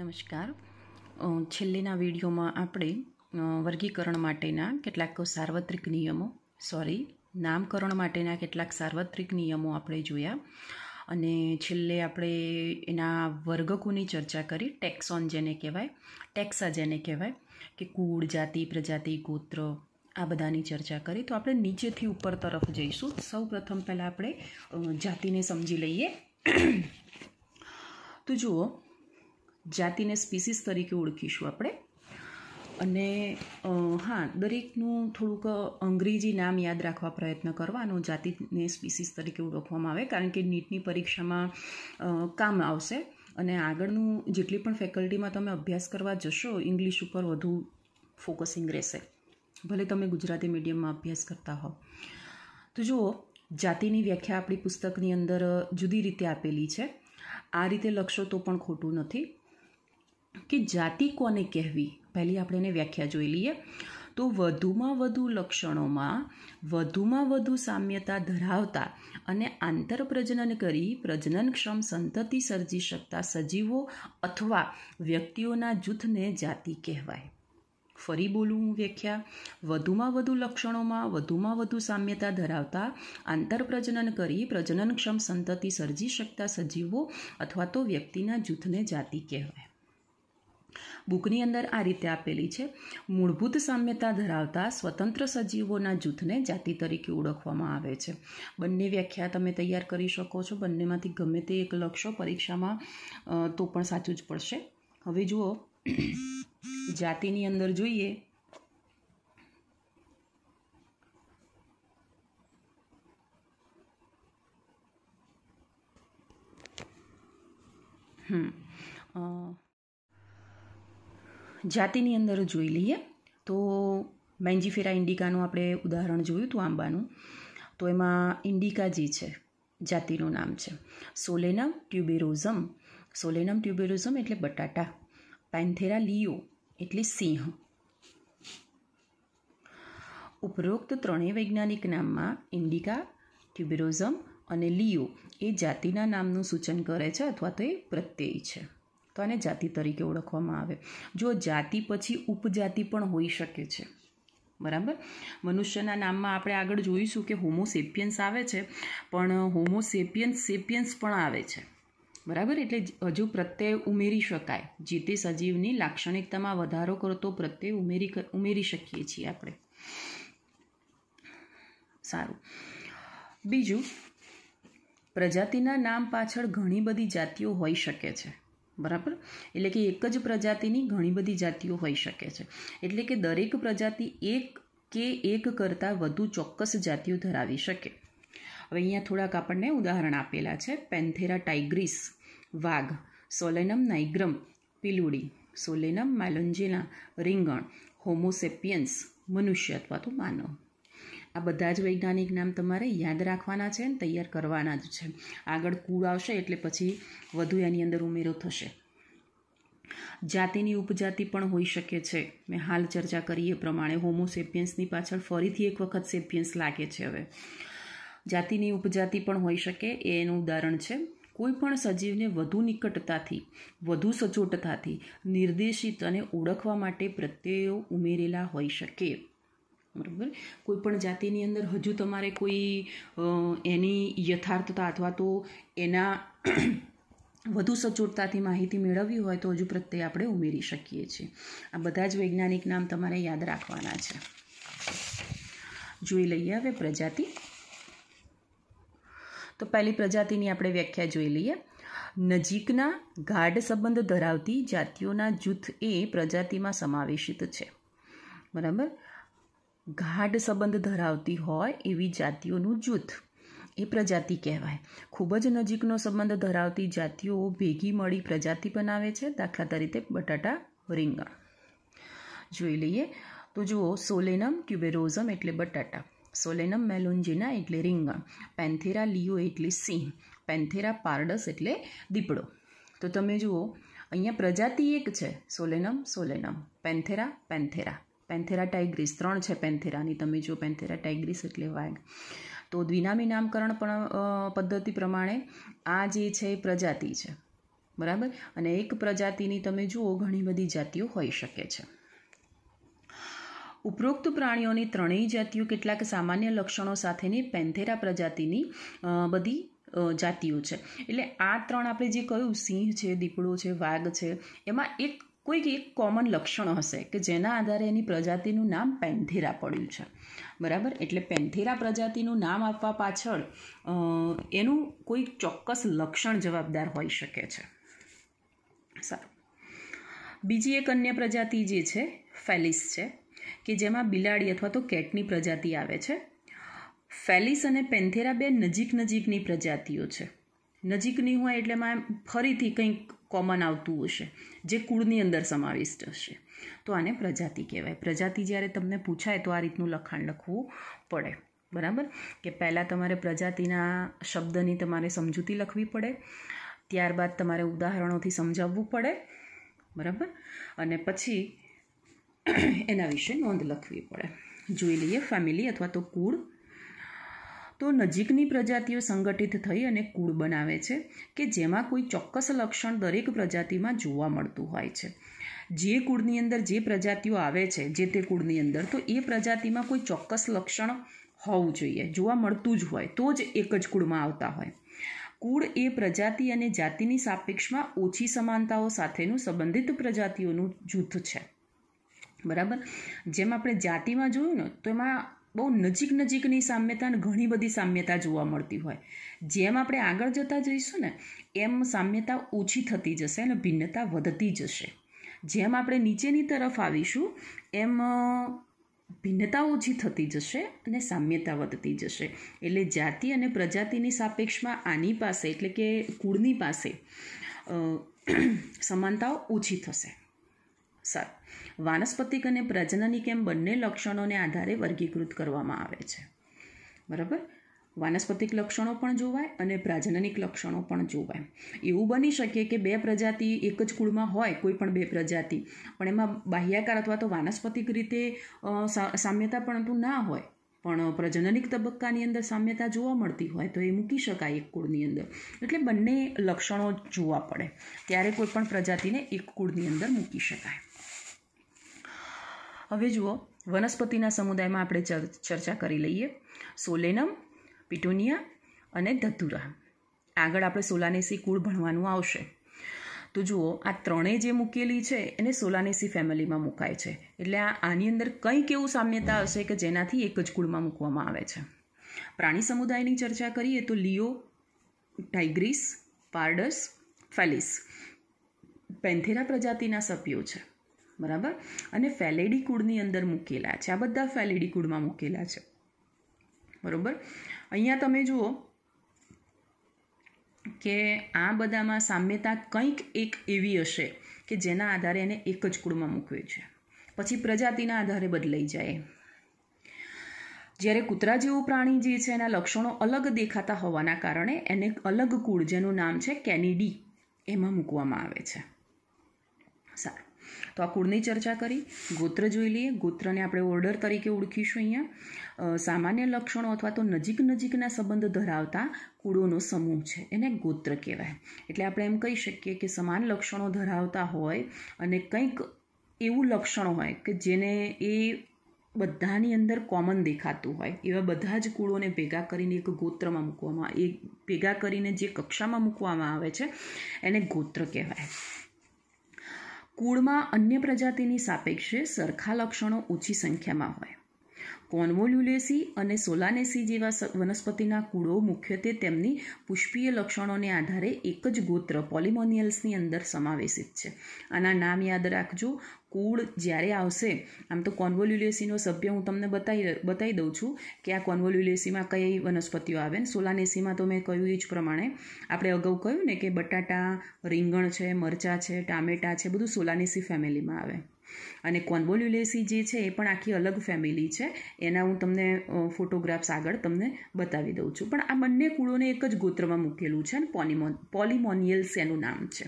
નમસ્કાર છેલ્લેના વિડીયોમાં આપણે વર્ગીકરણ માટેના કેટલાક સાર્વત્રિક નિયમો સોરી નામકરણ માટેના કેટલાક સાર્વત્રિક નિયમો આપણે જોયા અને છેલ્લે આપણે એના વર્ગકોની ચર્ચા કરી ટેક્સોન જેને કહેવાય ટેક્સા જેને કહેવાય કે કુળ જાતિ પ્રજાતિ ગોત્ર આ બધાની ચર્ચા કરી તો આપણે નીચેથી ઉપર તરફ જઈશું સૌ પ્રથમ પહેલાં આપણે જાતિને સમજી લઈએ તો જુઓ જાતિને સ્પીસીસ તરીકે ઓળખીશું આપણે અને હા દરેકનું થોડુંક અંગ્રેજી નામ યાદ રાખવા પ્રયત્ન કરવાનો જાતિને સ્પીસીસ તરીકે ઓળખવામાં આવે કારણ કે નીટની પરીક્ષામાં કામ આવશે અને આગળનું જેટલી પણ ફેકલ્ટીમાં તમે અભ્યાસ કરવા જશો ઇંગ્લિશ ઉપર વધુ ફોકસિંગ રહેશે ભલે તમે ગુજરાતી મીડિયમમાં અભ્યાસ કરતા હો તો જુઓ જાતિની વ્યાખ્યા આપણી પુસ્તકની અંદર જુદી રીતે આપેલી છે આ રીતે લખશો તો પણ ખોટું નથી કે જાતિ કોને કહેવી પહેલી આપણે એને વ્યાખ્યા જોઈ લઈએ તો વધુમાં વધુ લક્ષણોમાં વધુમાં વધુ સામ્યતા ધરાવતા અને આંતરપ્રજનન કરી પ્રજનનક્ષમ સંતતિ સર્જી શકતા સજીવો અથવા વ્યક્તિઓના જૂથને જાતિ કહેવાય ફરી બોલું હું વ્યાખ્યા વધુમાં વધુ લક્ષણોમાં વધુમાં વધુ સામ્યતા ધરાવતા આંતરપ્રજનન કરી પ્રજનનક્ષમ સંતતિ સર્જી શકતા સજીવો અથવા તો વ્યક્તિના જૂથને જાતિ કહેવાય બુકની અંદર આ રીતે આપેલી છે મૂળભૂત સામ્યતા ધરાવતા સ્વતંત્ર સજીવોના જૂથને જાતિ તરીકે ઓળખવામાં આવે છે બંને વ્યાખ્યા તમે તૈયાર કરી શકો છો બંનેમાંથી ગમે તે એક લખશો પરીક્ષામાં તો પણ સાચું જ પડશે હવે જુઓ જાતિની અંદર જોઈએ હમ જાતિની અંદર જોઈ લઈએ તો મેન્જીફેરા ઇન્ડિકાનું આપણે ઉદાહરણ જોયું હતું આંબાનું તો એમાં ઇન્ડિકા જે છે જાતિનું નામ છે સોલેનમ ટ્યુબેરોઝમ સોલેનમ ટ્યુબેરોઝમ એટલે બટાટા પેન્થેરા લિયો એટલે સિંહ ઉપરોક્ત ત્રણેય વૈજ્ઞાનિક નામમાં ઇન્ડિકા ટ્યુબેરોઝમ અને લિયો એ જાતિના નામનું સૂચન કરે છે અથવા તો એ પ્રત્યય છે તો આને જાતિ તરીકે ઓળખવામાં આવે જો જાતિ પછી ઉપજાતિ પણ હોઈ શકે છે બરાબર મનુષ્યના નામમાં આપણે આગળ જોઈશું કે હોમોસેપિયન્સ આવે છે પણ હોમોસેપિયન્સ સેપિયન્સ પણ આવે છે બરાબર એટલે હજુ પ્રત્યય ઉમેરી શકાય જે તે સજીવની લાક્ષણિકતામાં વધારો કરતો પ્રત્યય ઉમેરી ઉમેરી શકીએ છીએ આપણે સારું બીજું પ્રજાતિના નામ પાછળ ઘણી બધી જાતિઓ હોઈ શકે છે બરાબર એટલે કે એક જ પ્રજાતિની ઘણી બધી જાતિઓ હોઈ શકે છે એટલે કે દરેક પ્રજાતિ એક કે એક કરતાં વધુ ચોક્કસ જાતિઓ ધરાવી શકે હવે અહીંયા થોડાક આપણને ઉદાહરણ આપેલા છે પેન્થેરા ટાઈગ્રીસ વાઘ સોલેનમ નાઇગ્રમ પિલુડી સોલેનમ મેલોન્જેલા રીંગણ હોમોસેપિયન્સ મનુષ્ય અથવા તો માનવ આ બધા જ વૈજ્ઞાનિક નામ તમારે યાદ રાખવાના છે અને તૈયાર કરવાના જ છે આગળ કુળ આવશે એટલે પછી વધુ એની અંદર ઉમેરો થશે જાતિની ઉપજાતિ પણ હોઈ શકે છે મેં હાલ ચર્ચા કરી એ પ્રમાણે હોમોસેપિયન્સની પાછળ ફરીથી એક વખત સેપિયન્સ લાગે છે હવે જાતિની ઉપજાતિ પણ હોઈ શકે એ એનું ઉદાહરણ છે કોઈપણ સજીવને વધુ નિકટતાથી વધુ સચોટતાથી નિર્દેશિત અને ઓળખવા માટે પ્રત્યયો ઉમેરેલા હોઈ શકે બરાબર કોઈ પણ જાતિની અંદર હજુ તમારે કોઈ એની યથાર્થતા અથવા તો એના વધુ સચોટતાથી માહિતી મેળવવી હોય તો હજુ પ્રત્યે આપણે ઉમેરી શકીએ છીએ આ બધા જ વૈજ્ઞાનિક નામ તમારે યાદ રાખવાના છે જોઈ લઈએ હવે પ્રજાતિ તો પહેલી પ્રજાતિની આપણે વ્યાખ્યા જોઈ લઈએ નજીકના ગાઢ સંબંધ ધરાવતી જાતિઓના જૂથ એ પ્રજાતિમાં સમાવેશિત છે બરાબર ગાઢ સંબંધ ધરાવતી હોય એવી જાતિઓનું જૂથ એ પ્રજાતિ કહેવાય ખૂબ જ નજીકનો સંબંધ ધરાવતી જાતિઓ ભેગી મળી પ્રજાતિ બનાવે છે દાખલા તરીકે બટાટા રીંગણ જોઈ લઈએ તો જુઓ સોલેનમ ક્યુબેરોઝમ એટલે બટાટા સોલેનમ મેલોન્જીના એટલે રીંગણ પેન્થેરા લિયો એટલે સિંહ પેન્થેરા પારડસ એટલે દીપડો તો તમે જુઓ અહીંયા પ્રજાતિ એક છે સોલેનમ સોલેનમ પેન્થેરા પેન્થેરા પેન્થેરા ટાઇગ્રીસ ત્રણ છે પેન્થેરાની તમે જો પેન્થેરા ટાઇગ્રીસ એટલે વાઘ તો દ્વિનામી નામકરણ પણ પદ્ધતિ પ્રમાણે આ જે છે એ પ્રજાતિ છે બરાબર અને એક પ્રજાતિની તમે જુઓ ઘણી બધી જાતિઓ હોઈ શકે છે ઉપરોક્ત પ્રાણીઓની ત્રણેય જાતિઓ કેટલાક સામાન્ય લક્ષણો સાથેની પેન્થેરા પ્રજાતિની બધી જાતિઓ છે એટલે આ ત્રણ આપણે જે કહ્યું સિંહ છે દીપડો છે વાઘ છે એમાં એક કોઈક એક કોમન લક્ષણો હશે કે જેના આધારે એની પ્રજાતિનું નામ પેન્થેરા પડ્યું છે બરાબર એટલે પેન્થેરા પ્રજાતિનું નામ આપવા પાછળ એનું કોઈક ચોક્કસ લક્ષણ જવાબદાર હોઈ શકે છે સારું બીજી એક અન્ય પ્રજાતિ જે છે ફેલિસ છે કે જેમાં બિલાડી અથવા તો કેટની પ્રજાતિ આવે છે ફેલિસ અને પેન્થેરા બે નજીક નજીકની પ્રજાતિઓ છે નજીકની હોય એટલે એમાં ફરીથી કંઈક કોમન આવતું હશે જે કુળની અંદર સમાવિષ્ટ હશે તો આને પ્રજાતિ કહેવાય પ્રજાતિ જ્યારે તમને પૂછાય તો આ રીતનું લખાણ લખવું પડે બરાબર કે પહેલાં તમારે પ્રજાતિના શબ્દની તમારે સમજૂતી લખવી પડે ત્યારબાદ તમારે ઉદાહરણોથી સમજાવવું પડે બરાબર અને પછી એના વિશે નોંધ લખવી પડે જોઈ લઈએ ફેમિલી અથવા તો કુળ તો નજીકની પ્રજાતિઓ સંગઠિત થઈ અને કુળ બનાવે છે કે જેમાં કોઈ ચોક્કસ લક્ષણ દરેક પ્રજાતિમાં જોવા મળતું હોય છે જે કુળની અંદર જે પ્રજાતિઓ આવે છે જે તે કુળની અંદર તો એ પ્રજાતિમાં કોઈ ચોક્કસ લક્ષણ હોવું જોઈએ જોવા મળતું જ હોય તો જ એક જ કુળમાં આવતા હોય કુળ એ પ્રજાતિ અને જાતિની સાપેક્ષમાં ઓછી સમાનતાઓ સાથેનું સંબંધિત પ્રજાતિઓનું જૂથ છે બરાબર જેમ આપણે જાતિમાં જોયું ને તો એમાં બહુ નજીક નજીકની સામ્યતા અને ઘણી બધી સામ્યતા જોવા મળતી હોય જેમ આપણે આગળ જતા જઈશું ને એમ સામ્યતા ઓછી થતી જશે અને ભિન્નતા વધતી જશે જેમ આપણે નીચેની તરફ આવીશું એમ ભિન્નતા ઓછી થતી જશે અને સામ્યતા વધતી જશે એટલે જાતિ અને પ્રજાતિની સાપેક્ષમાં આની પાસે એટલે કે કુળની પાસે સમાનતાઓ ઓછી થશે સારું વાનસ્પતિક અને પ્રજનનિક એમ બંને લક્ષણોને આધારે વર્ગીકૃત કરવામાં આવે છે બરાબર વાનસ્પતિક લક્ષણો પણ જોવાય અને પ્રાજનનિક લક્ષણો પણ જોવાય એવું બની શકે કે બે પ્રજાતિ એક જ કુળમાં હોય કોઈ પણ બે પ્રજાતિ પણ એમાં બાહ્યાકાર અથવા તો વાનસ્પતિક રીતે સામ્યતા પરંતુ ના હોય પણ પ્રજનનિક તબક્કાની અંદર સામ્યતા જોવા મળતી હોય તો એ મૂકી શકાય એક કુળની અંદર એટલે બંને લક્ષણો જોવા પડે ત્યારે કોઈ પણ પ્રજાતિને એક કુળની અંદર મૂકી શકાય હવે જુઓ વનસ્પતિના સમુદાયમાં આપણે ચર્ચા કરી લઈએ સોલેનમ પિટોનિયા અને ધતુરા આગળ આપણે સોલાનેસી કુળ ભણવાનું આવશે તો જુઓ આ ત્રણેય જે મૂકેલી છે એને સોલાનેસી ફેમિલીમાં મુકાય છે એટલે આ આની અંદર કંઈક એવું સામ્યતા હશે કે જેનાથી એક જ કુળમાં મૂકવામાં આવે છે પ્રાણી સમુદાયની ચર્ચા કરીએ તો લિયો ટાઇગ્રીસ પાર્ડસ ફેલિસ પેન્થેરા પ્રજાતિના સભ્યો છે બરાબર અને ફેલેડી કુળની અંદર મૂકેલા છે આ બધા ફેલેડી કુળમાં મૂકેલા છે બરાબર અહીંયા તમે જુઓ કે આ બધામાં સામ્યતા કંઈક એક એવી હશે કે જેના આધારે એને એક જ કુળમાં મૂકવી છે પછી પ્રજાતિના આધારે બદલાઈ જાય જ્યારે કૂતરા જેવું પ્રાણી જે છે એના લક્ષણો અલગ દેખાતા હોવાના કારણે એને અલગ કુળ જેનું નામ છે કેનેડી એમાં મૂકવામાં આવે છે સારું તો આ કુળની ચર્ચા કરી ગોત્ર જોઈ લઈએ ગોત્રને આપણે ઓર્ડર તરીકે ઓળખીશું અહીંયા સામાન્ય લક્ષણો અથવા તો નજીક નજીકના સંબંધ ધરાવતા કુળોનો સમૂહ છે એને ગોત્ર કહેવાય એટલે આપણે એમ કહી શકીએ કે સમાન લક્ષણો ધરાવતા હોય અને કંઈક એવું લક્ષણ હોય કે જેને એ બધાની અંદર કોમન દેખાતું હોય એવા બધા જ કુળોને ભેગા કરીને એક ગોત્રમાં મૂકવામાં એ ભેગા કરીને જે કક્ષામાં મૂકવામાં આવે છે એને ગોત્ર કહેવાય કુળમાં અન્ય પ્રજાતિની સાપેક્ષે સરખા લક્ષણો ઓછી સંખ્યામાં હોય કોન્વોલ્યુલેસી અને સોલાનેસી જેવા વનસ્પતિના કુળો મુખ્યત્વે તેમની પુષ્પીય લક્ષણોને આધારે એક જ ગોત્ર પોલિમોનિયલ્સની અંદર સમાવેશિત છે આના નામ યાદ રાખજો કુળ જ્યારે આવશે આમ તો કોન્વોલ્યુલેસીનો સભ્ય હું તમને બતાવી બતાવી દઉં છું કે આ કોન્વોલ્યુલેસીમાં કઈ વનસ્પતિઓ આવે ને સોલાનેસીમાં તો મેં કહ્યું એ જ પ્રમાણે આપણે અગાઉ કહ્યું ને કે બટાટા રીંગણ છે મરચાં છે ટામેટાં છે બધું સોલાનેસી ફેમિલીમાં આવે અને કોન્વોલ્યુલેસી જે છે એ પણ આખી અલગ ફેમિલી છે એના હું તમને ફોટોગ્રાફ્સ આગળ તમને બતાવી દઉં છું પણ આ બંને કુળોને એક જ ગોત્રમાં મૂકેલું છે અને પોલિમોન પોલિમોનિયલ્સ એનું નામ છે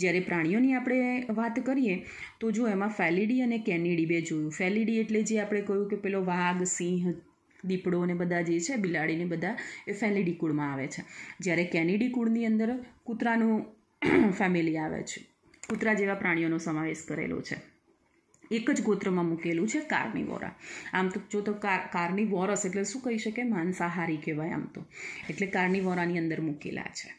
જ્યારે પ્રાણીઓની આપણે વાત કરીએ તો જો એમાં ફેલિડી અને કેનિડી બે જોયું ફેલિડી એટલે જે આપણે કહ્યું કે પેલો વાઘ સિંહ દીપડો ને બધા જે છે બિલાડીને બધા એ ફેલિડી કુળમાં આવે છે જ્યારે કેનિડી કુળની અંદર કૂતરાનું ફેમિલી આવે છે કૂતરા જેવા પ્રાણીઓનો સમાવેશ કરેલો છે એક જ ગોત્રમાં મૂકેલું છે કાર્નિવોરા આમ તો જો તો કાર્નિવોરસ એટલે શું કહી શકે માંસાહારી કહેવાય આમ તો એટલે કાર્નિવોરાની અંદર મૂકેલા છે